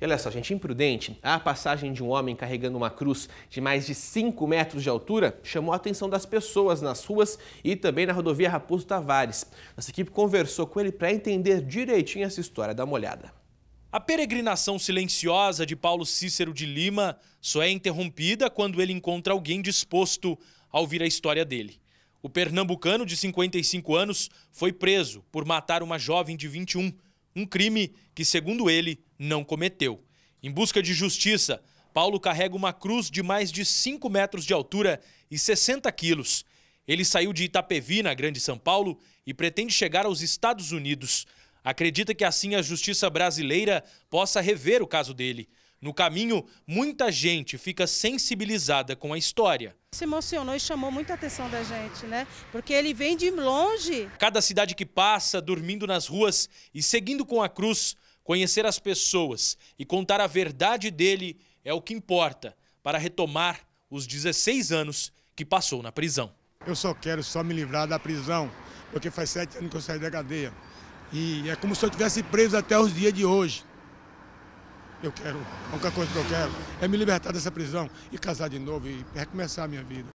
E olha só, gente, imprudente. A passagem de um homem carregando uma cruz de mais de 5 metros de altura chamou a atenção das pessoas nas ruas e também na rodovia Raposo Tavares. Nossa equipe conversou com ele para entender direitinho essa história. Dá uma olhada. A peregrinação silenciosa de Paulo Cícero de Lima só é interrompida quando ele encontra alguém disposto a ouvir a história dele. O pernambucano de 55 anos foi preso por matar uma jovem de 21 um crime que, segundo ele, não cometeu. Em busca de justiça, Paulo carrega uma cruz de mais de 5 metros de altura e 60 quilos. Ele saiu de Itapevi, na Grande São Paulo, e pretende chegar aos Estados Unidos. Acredita que assim a justiça brasileira possa rever o caso dele. No caminho, muita gente fica sensibilizada com a história. Se emocionou e chamou muita atenção da gente, né? Porque ele vem de longe. Cada cidade que passa, dormindo nas ruas e seguindo com a cruz, conhecer as pessoas e contar a verdade dele é o que importa para retomar os 16 anos que passou na prisão. Eu só quero só me livrar da prisão, porque faz sete anos que eu saí da cadeia. E é como se eu tivesse preso até os dias de hoje. Eu quero, a única coisa que eu quero é me libertar dessa prisão e casar de novo e recomeçar a minha vida.